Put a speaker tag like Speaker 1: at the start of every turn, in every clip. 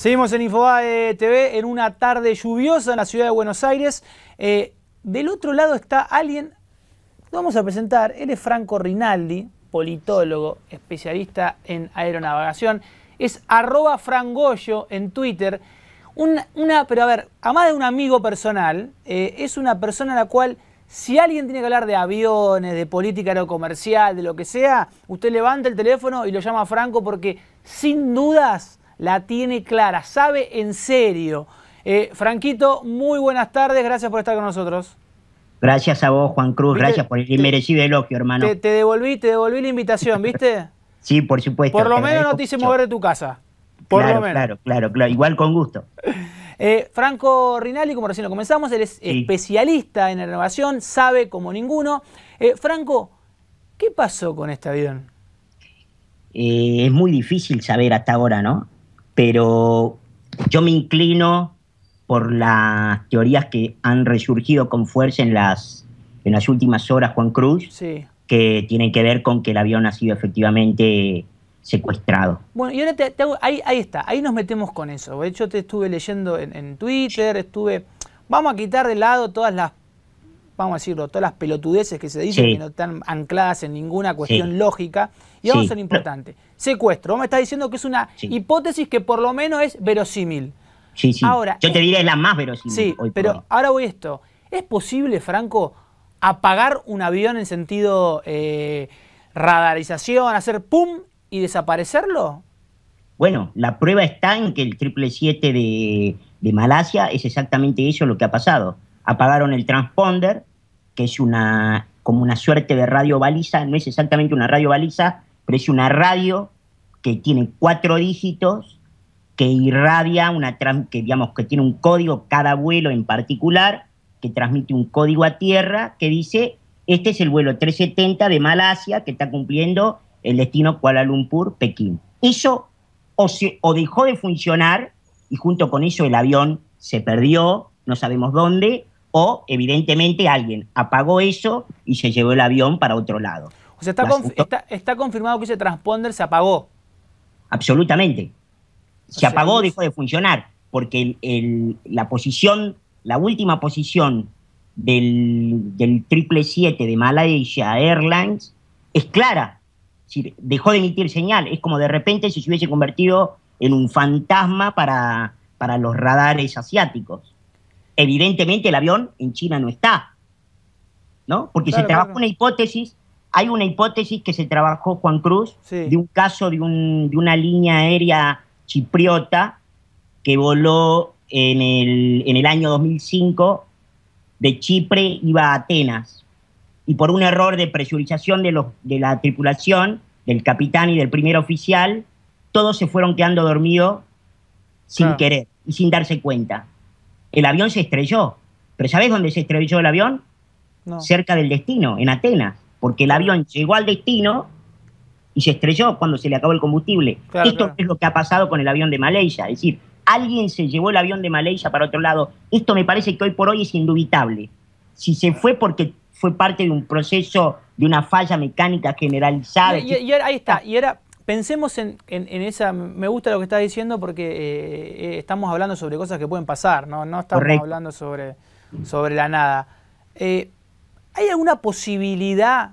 Speaker 1: Seguimos en Infobae TV en una tarde lluviosa en la ciudad de Buenos Aires. Eh, del otro lado está alguien, vamos a presentar, él es Franco Rinaldi, politólogo, especialista en aeronavegación. Es arroba frangoyo en Twitter. Una, pero a ver, además de un amigo personal, eh, es una persona a la cual si alguien tiene que hablar de aviones, de política aerocomercial, de lo que sea, usted levanta el teléfono y lo llama a Franco porque sin dudas la tiene clara, sabe en serio. Eh, Franquito, muy buenas tardes, gracias por estar con nosotros.
Speaker 2: Gracias a vos, Juan Cruz, gracias por el merecido elogio, hermano. Te,
Speaker 1: devolví, te devolví la invitación, ¿viste?
Speaker 2: sí, por supuesto. Por lo menos no te hice mover de
Speaker 1: tu casa. Por claro, lo menos.
Speaker 2: Claro, claro, igual con gusto.
Speaker 1: Eh, Franco Rinaldi, como recién lo comenzamos, él es especialista en renovación, sabe como ninguno. Eh, Franco, ¿qué pasó con este avión?
Speaker 2: es muy difícil saber hasta ahora, ¿no? pero yo me inclino por las teorías que han resurgido con fuerza en las, en las últimas horas, Juan Cruz, que tienen que ver con que el avión ha sido efectivamente secuestrado.
Speaker 1: Bueno, y ahora te, hago, ahí, está, ahí nos metemos con eso. De hecho, te estuve leyendo en Twitter, estuve... Vamos a quitar de lado todas las vamos a decirlo, todas las pelotudeces que se dicen que no están ancladas en ninguna cuestión lógica. Y vamos a lo importante. Secuestro. Vos me estás diciendo que es una hipótesis que por lo menos es verosímil. Sí, sí. Ahora, Yo te eh, diré, es la más verosímil. Sí, pero ahora voy a esto. ¿Es posible, Franco, apagar un avión en sentido eh, radarización, hacer pum y desaparecerlo?
Speaker 2: Bueno, la prueba está en que el 777 de, de Malasia es exactamente eso lo que ha pasado. Apagaron el transponder, que es una, como una suerte de radio baliza, no es exactamente una radio baliza, pero es una radio que tiene cuatro dígitos, que irradia, una que, digamos, que tiene un código, cada vuelo en particular, que transmite un código a tierra que dice, este es el vuelo 370 de Malasia que está cumpliendo el destino Kuala Lumpur, Pekín. Eso o, se, o dejó de funcionar y junto con eso el avión se perdió, no sabemos dónde, o evidentemente alguien apagó eso y se llevó el avión para otro lado. O
Speaker 1: sea, está, está, confirmado que ese transponder se apagó.
Speaker 2: Absolutamente. Se apagó, dejó de funcionar, porque la posición, la última posición del, del 777 de Malaysia Airlines es clara. dejó de emitir señal. Es como de repente se hubiese convertido en un fantasma para, para los radares asiáticos evidentemente el avión en China no está, ¿no? Porque se trabajó una hipótesis, hay una hipótesis que se trabajó Juan Cruz de un caso de, de una línea aérea chipriota que voló en el, en el año 2005 de Chipre, iba a Atenas, y por un error de presurización de, los, de la tripulación, del capitán y del primer oficial, todos se fueron quedando dormidos sin querer y sin darse cuenta. El avión se estrelló. ¿Pero sabes dónde se estrelló el avión? Cerca del destino, en Atenas. Porque el avión llegó al destino y se estrelló cuando se le acabó el combustible. Esto es lo que ha pasado con el avión de Maleya, Es decir, alguien se llevó el avión de Maleya para otro lado. Esto me parece que hoy por hoy es indubitable. Si se fue porque fue parte de un proceso, de una falla mecánica generalizada. y
Speaker 1: ahí está. Y era pensemos en, esa, me gusta lo que estás diciendo porque eh, eh, estamos hablando sobre cosas que pueden pasar, no, no estamos hablando sobre, sobre la nada. Eh, ¿Hay alguna posibilidad?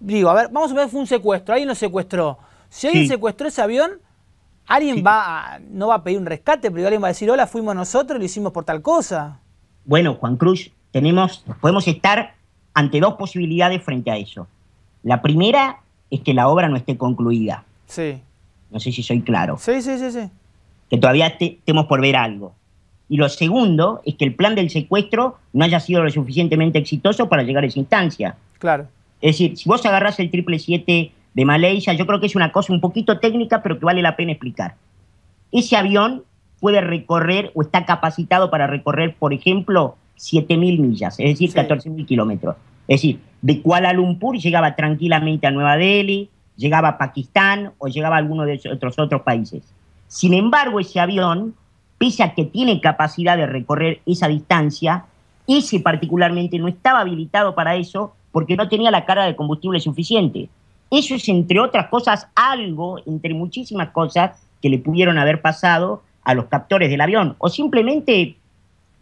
Speaker 1: Digo, a ver, vamos a ver, fue un secuestro, alguien lo secuestró. Si alguien secuestró ese avión, alguien va a, no va a pedir un rescate, pero alguien va a decir, hola, fuimos nosotros, lo hicimos por tal cosa.
Speaker 2: Bueno, Juan Cruz, tenemos, podemos estar ante dos posibilidades frente a eso. La primera es que la obra no esté concluida. Sí. No sé si soy claro. Sí, sí, sí, sí. Que todavía tenemos estemos por ver algo. Y lo segundo es que el plan del secuestro no haya sido lo suficientemente exitoso para llegar a esa instancia. Claro. Es decir, si vos agarrás el triple de Malaysia, yo creo que es una cosa un poquito técnica, pero que vale la pena explicar. Ese avión puede recorrer o está capacitado para recorrer, por ejemplo, 7.000 millas, es decir, 14.000 kilómetros. Es decir, de Kuala Lumpur llegaba tranquilamente a Nueva Delhi, llegaba a Pakistán o llegaba a alguno de otros otros países. Sin embargo, ese avión, pese a que tiene capacidad de recorrer esa distancia, ese particularmente no estaba habilitado para eso porque no tenía la carga de combustible suficiente. Eso es, entre otras cosas, algo, entre muchísimas cosas, que le pudieron haber pasado a los captores del avión. O simplemente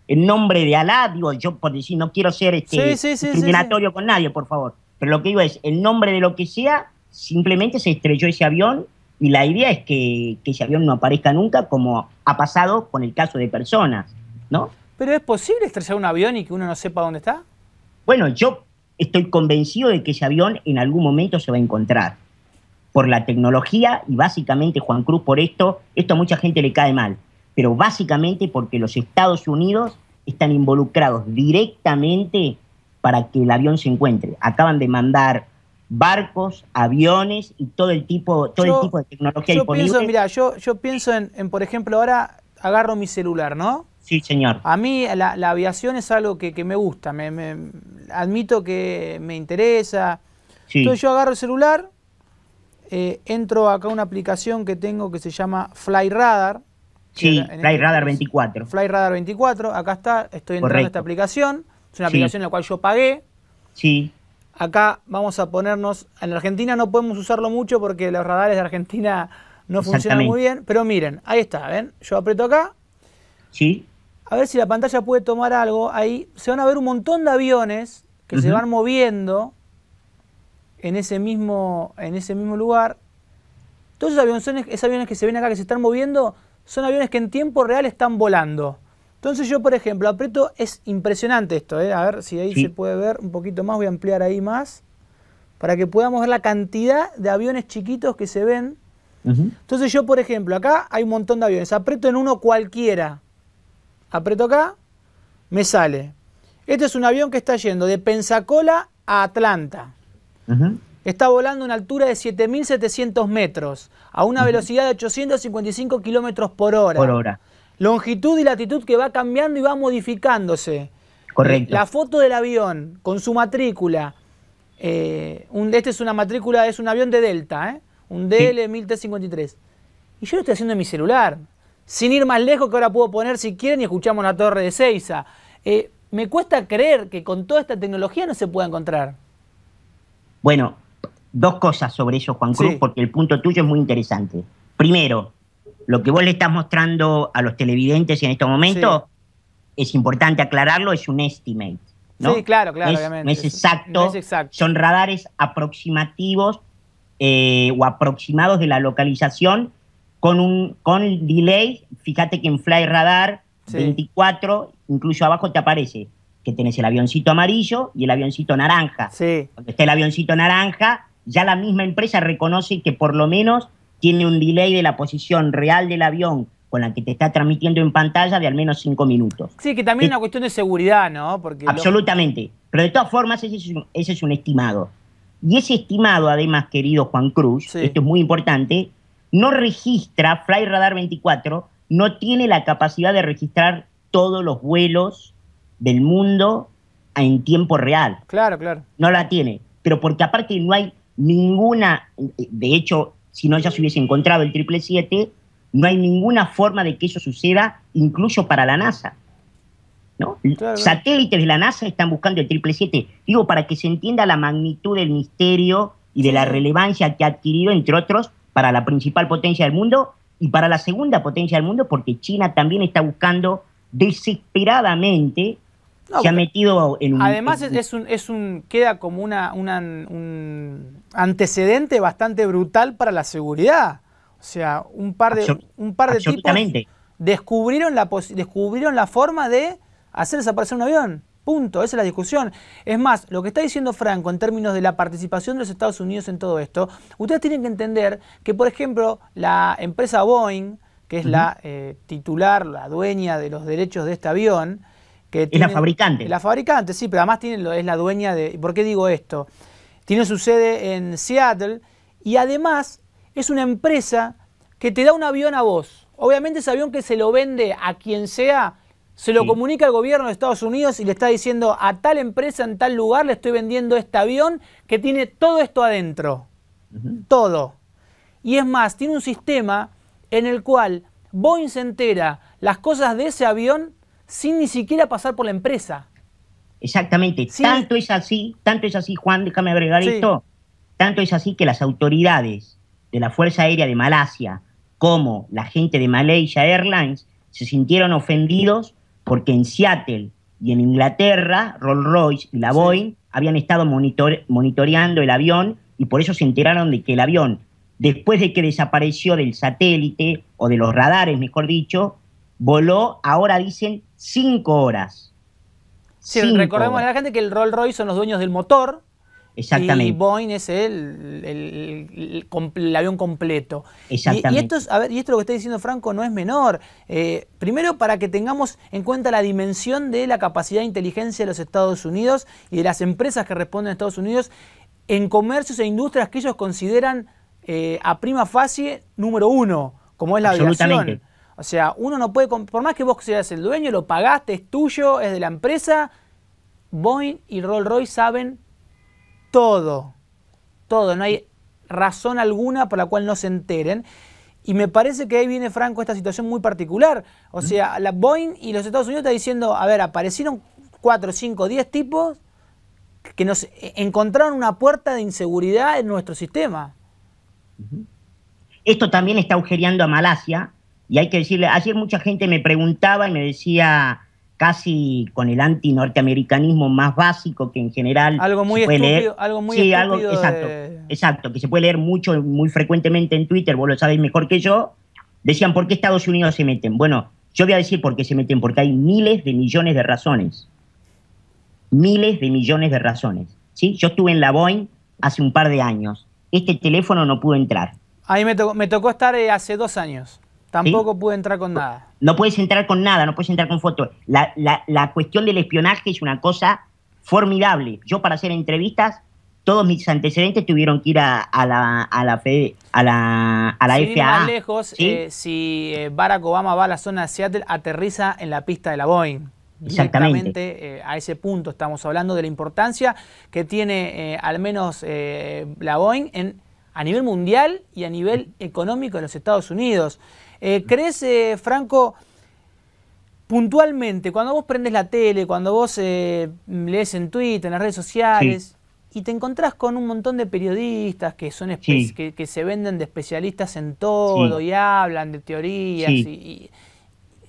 Speaker 2: en nombre de Alá, digo, yo por decir, no quiero ser este, discriminatorio con nadie, por favor, pero lo que digo es, en nombre de lo que sea, simplemente se estrelló ese avión y la idea es que, que ese avión no aparezca nunca, como ha pasado con el caso de personas, ¿no?
Speaker 1: ¿Pero es posible estrellar un avión y que uno no sepa dónde está? Bueno, yo
Speaker 2: estoy convencido de que ese avión en algún momento se va a encontrar por la tecnología y básicamente Juan Cruz por esto, esto a mucha gente le cae mal, pero básicamente porque los Estados Unidos están involucrados directamente para que el avión se encuentre. Acaban de mandar barcos, aviones y todo el tipo, todo el tipo de tecnología yo Pienso,
Speaker 1: mirá, yo, pienso en, por ejemplo, ahora agarro mi celular, ¿no?
Speaker 2: Sí, señor.
Speaker 1: A mí la, aviación es algo que, me gusta, me, admito que me interesa. Entonces yo agarro el celular, eh, entro acá a una aplicación que tengo que se llama Fly Radar,
Speaker 2: Sí, FlyRadar este Radar
Speaker 1: 24. Fly Radar 24, acá está, estoy entrando a esta aplicación. Es una aplicación en la cual yo pagué. Sí. Acá vamos a ponernos. En la Argentina no podemos usarlo mucho porque los radares de Argentina no funcionan muy bien. Pero miren, ahí está, ¿ven? Yo aprieto acá. Sí. A ver si la pantalla puede tomar algo. Ahí se van a ver un montón de aviones que se van moviendo en ese mismo, en ese mismo lugar. Todos esos aviones, esos aviones que se ven acá, que se están moviendo, son aviones que en tiempo real están volando. Entonces yo, por ejemplo, aprieto, es impresionante esto, ¿eh? a ver si ahí se puede ver un poquito más, voy a ampliar ahí más, para que podamos ver la cantidad de aviones chiquitos que se ven. Entonces yo, por ejemplo, acá hay un montón de aviones, aprieto en uno cualquiera, aprieto acá, me sale. Este es un avión que está yendo de Pensacola a Atlanta está volando a una altura de 7.700 metros, a una velocidad de 855 kilómetros por hora. Por hora. Longitud y latitud que va cambiando y va modificándose. Correcto. Eh, la foto del avión con su matrícula. Eh, este es una matrícula, es un avión de Delta, ¿eh? un dl 1353 Y yo lo estoy haciendo en mi celular. Sin ir más lejos, que ahora puedo poner si quieren y escuchamos la torre de Seiza. Eh, me cuesta creer que con toda esta tecnología no se pueda encontrar.
Speaker 2: Bueno, dos cosas sobre eso, Juan Cruz, porque el punto tuyo es muy interesante. Primero, lo que vos le estás mostrando a los televidentes en estos momentos, es importante aclararlo, es un estimate.
Speaker 1: ¿no? Sí, claro, claro, es,
Speaker 2: exacto, son radares aproximativos eh, o aproximados de la localización con un con delay. Fíjate que en Fly Radar 24, incluso abajo te aparece que tenés el avioncito amarillo y el avioncito naranja. Sí. Cuando está el avioncito naranja, ya la misma empresa reconoce que por lo menos tiene un delay de la posición real del avión con la que te está transmitiendo en pantalla de al menos cinco minutos.
Speaker 1: Sí, que también es una eh, cuestión de seguridad, ¿no? Porque
Speaker 2: absolutamente. Pero de todas formas, ese es, un, ese es un estimado. Y ese estimado, además, querido Juan Cruz, esto es muy importante, no registra, Fly Radar 24 no tiene la capacidad de registrar todos los vuelos del mundo en tiempo real. Claro, claro. No la tiene. Pero porque aparte no hay ninguna, de hecho, si no ya se hubiese encontrado el triple siete no hay ninguna forma de que eso suceda, incluso para la NASA. ¿no? Satélites de la NASA están buscando el triple siete digo, para que se entienda la magnitud del misterio y de la relevancia que ha adquirido, entre otros, para la principal potencia del mundo y para la segunda potencia del mundo, porque China también está buscando
Speaker 1: desesperadamente ha metido Además es, un, queda como una, un antecedente bastante brutal para la seguridad. O sea, un par de, un par de tipos descubrieron la, descubrieron la forma de hacer desaparecer un avión. Punto, esa es la discusión. Es más, lo que está diciendo Franco en términos de la participación de los Estados Unidos en todo esto, ustedes tienen que entender que, por ejemplo, la empresa Boeing, que es la eh, titular, la dueña de los derechos de este avión, es la fabricante. La fabricante, sí, pero además es la dueña de... ¿Por qué digo esto? Tiene su sede en Seattle y además es una empresa que te da un avión a vos. Obviamente ese avión que se lo vende a quien sea, se lo comunica al gobierno de Estados Unidos y le está diciendo a tal empresa en tal lugar le estoy vendiendo este avión que tiene todo esto adentro. Todo. Y es más, tiene un sistema en el cual Boeing se entera las cosas de ese avión sin ni siquiera pasar por la empresa.
Speaker 2: Exactamente. Tanto
Speaker 1: es así,
Speaker 2: tanto es así, Juan, déjame agregar esto. Tanto es así que las autoridades de la Fuerza Aérea de Malasia, como la gente de Malaysia Airlines, se sintieron ofendidos porque en Seattle y en Inglaterra, Rolls Royce y la Boeing habían estado monitoreando el avión y por eso se enteraron de que el avión, después de que desapareció del satélite o de los radares, mejor dicho, voló, ahora dicen cinco horas. Si recordemos a
Speaker 1: la gente que el Rolls Royce son los dueños del motor. Exactamente. Y Boeing es el, el, avión completo. Exactamente. Y, esto es, ver, y esto lo que está diciendo Franco no es menor. Eh, primero, para que tengamos en cuenta la dimensión de la capacidad de inteligencia de los Estados Unidos y de las empresas que responden a Estados Unidos en comercios e industrias que ellos consideran eh, a prima facie número uno, como es la aviación. O sea, uno no puede, por más que vos seas el dueño, lo pagaste, es tuyo, es de la empresa, Boeing y Rolls Royce saben todo, todo, no hay razón alguna por la cual no se enteren. Y me parece que ahí viene Franco esta situación muy particular. O sea, la Boeing y los Estados Unidos están diciendo, a ver, aparecieron 4, 5, 10 tipos que nos e-, encontraron una puerta de inseguridad en nuestro sistema.
Speaker 2: Esto también está agujereando a Malasia, y hay que decirle, ayer mucha gente me preguntaba y me decía casi con el anti norteamericanismo más básico que en general algo muy algo muy sí, algo exacto, exacto, que se puede leer mucho muy frecuentemente en Twitter, vos lo sabéis mejor que yo. Decían, ¿por qué Estados Unidos se meten? Bueno, yo voy a decir por qué se meten, porque hay miles de millones de razones. Miles de millones de razones. ¿sí? Yo estuve en la Boeing hace un par de años. Este teléfono no pudo entrar.
Speaker 1: Ahí me tocó, me tocó estar eh, hace dos años. Tampoco pude entrar con nada.
Speaker 2: No puedes entrar con nada, no puedes entrar con fotos. La, cuestión del espionaje es una cosa formidable. Yo para hacer entrevistas, todos mis antecedentes tuvieron que ir a, la, a la, a la, lejos,
Speaker 1: si Barack Obama va a la zona de Seattle, aterriza en la pista de la Boeing. Exactamente. Eh, a ese punto estamos hablando de la importancia que tiene eh, al menos eh, la Boeing en, a nivel mundial y a nivel económico de los Estados Unidos. Eh, ¿Crees, eh, Franco, puntualmente, cuando vos prendes la tele, cuando vos eh, lees en Twitter, en las redes sociales, y te encontrás con un montón de periodistas que, son que, se venden de especialistas en todo y hablan de teorías?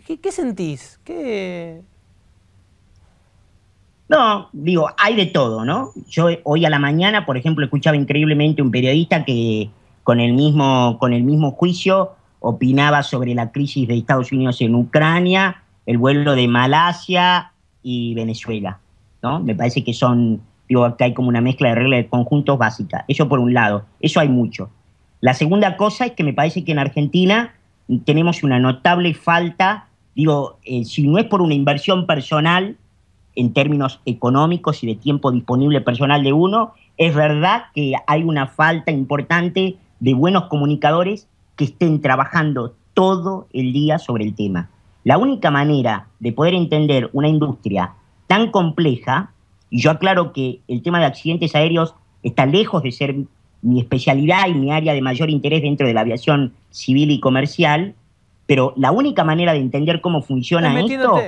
Speaker 1: ¿qué, sentís? ¿Qué, no, digo, hay de todo, ¿no? Yo
Speaker 2: hoy a la mañana, por ejemplo, escuchaba increíblemente un periodista que con el mismo, con el mismo juicio opinaba sobre la crisis de Estados Unidos en Ucrania, el vuelo de Malasia y Venezuela. ¿no? Me parece que son, digo, que hay como una mezcla de reglas de conjuntos básicas. Eso por un lado, eso hay mucho. La segunda cosa es que me parece que en Argentina tenemos una notable falta, digo, eh, si no es por una inversión personal en términos económicos y de tiempo disponible personal de uno, es verdad que hay una falta importante de buenos comunicadores que estén trabajando todo el día sobre el tema. La única manera de poder entender una industria tan compleja, y yo aclaro que el tema de accidentes aéreos está lejos de ser mi especialidad y mi área de mayor interés dentro de la aviación civil y comercial, pero la única manera de entender cómo funciona esto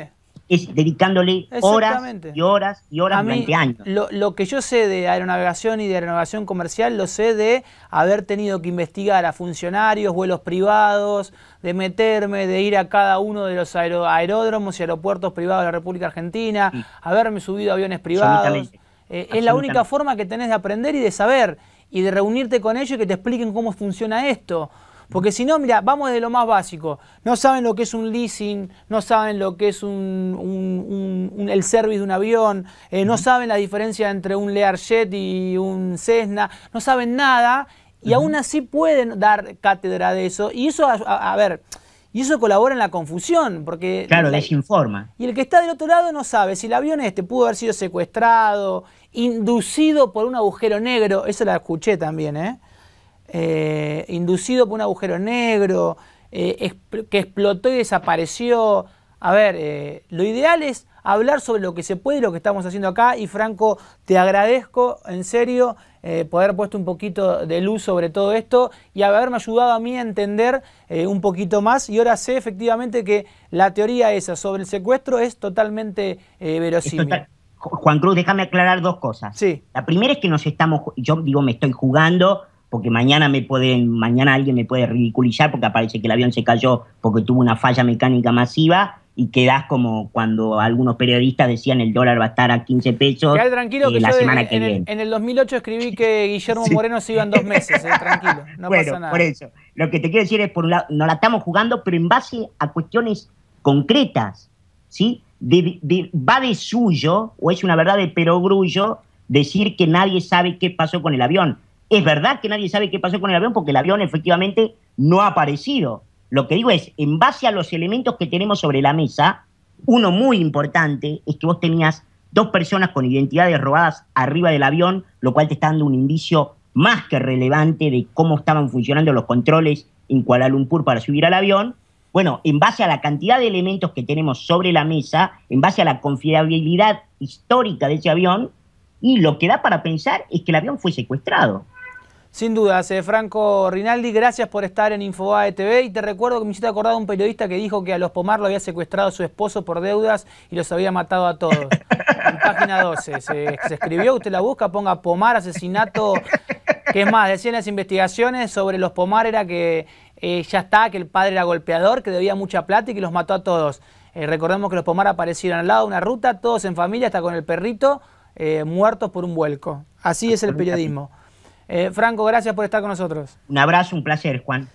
Speaker 2: es dedicándole horas
Speaker 1: y horas y horas años. Lo, lo, que yo sé de aeronavegación y de aeronavegación comercial lo sé de haber tenido que investigar a funcionarios, vuelos privados, de meterme, de ir a cada uno de los aeródromos y aeropuertos privados de la República Argentina, haberme subido a aviones privados. Eh, es la única forma que tenés de aprender y de saber y de reunirte con ellos y que te expliquen cómo funciona esto. Porque si no, mira, vamos de lo más básico. No saben lo que es un leasing, no saben lo que es un, el service de un avión, eh, no saben la diferencia entre un Learjet y un Cessna, no saben nada y aún así pueden dar cátedra de eso. Y eso, a, ver, y eso colabora en la confusión, porque... Claro,
Speaker 2: desinforma.
Speaker 1: Y el que está del otro lado no sabe si el avión este pudo haber sido secuestrado, inducido por un agujero negro, eso la escuché también, ¿eh? Eh, inducido por un agujero negro, eh, que explotó y desapareció. A ver, eh, lo ideal es hablar sobre lo que se puede y lo que estamos haciendo acá. Y Franco, te agradezco en serio eh, haber puesto un poquito de luz sobre todo esto y haberme ayudado a mí a entender un poquito más. Y ahora sé efectivamente que la teoría esa sobre el secuestro es totalmente verosímil.
Speaker 2: Juan Cruz, déjame aclarar dos cosas. La primera es que nos estamos, yo digo, me estoy jugando porque mañana me pueden, mañana alguien me puede ridiculizar porque aparece que el avión se cayó porque tuvo una falla mecánica masiva y quedás como cuando algunos periodistas decían el dólar va a estar a 15 pesos y eh, la semana que viene. en
Speaker 1: el 2008 escribí que Guillermo Moreno se iba en dos meses, eh, tranquilo, no pasa nada. por eso.
Speaker 2: Lo que te quiero decir es, por un lado, nos la estamos jugando, pero en base a cuestiones concretas, ¿sí? va de suyo, o es una verdad de perogrullo, decir que nadie sabe qué pasó con el avión. Es verdad que nadie sabe qué pasó con el avión porque el avión efectivamente no ha aparecido. Lo que digo es, en base a los elementos que tenemos sobre la mesa, uno muy importante es que vos tenías dos personas con identidades robadas arriba del avión, lo cual te está dando un indicio más que relevante de cómo estaban funcionando los controles en Kuala Lumpur para subir al avión. Bueno, en base a la cantidad de elementos que tenemos sobre la mesa, en base a la confiabilidad histórica de ese avión, y lo que da para pensar es que el avión fue secuestrado.
Speaker 1: Sin duda, eh, Franco Rinaldi, gracias por estar en Infobae TV y te recuerdo que me hiciste acordar de un periodista que dijo que a los Pomar lo había secuestrado su esposo por deudas y los había matado a todos. En página 12 se, escribió, usted la busca, ponga Pomar, asesinato, ¿Qué más, decían las investigaciones sobre los Pomar era que eh, ya está, que el padre era golpeador, que debía mucha plata y que los mató a todos. Eh, recordemos que los Pomar aparecieron al lado de una ruta, todos en familia, hasta con el perrito, muertos por un vuelco. Así es el periodismo. Eh, Franco, gracias por estar con nosotros.
Speaker 2: Un abrazo, un placer, Juan.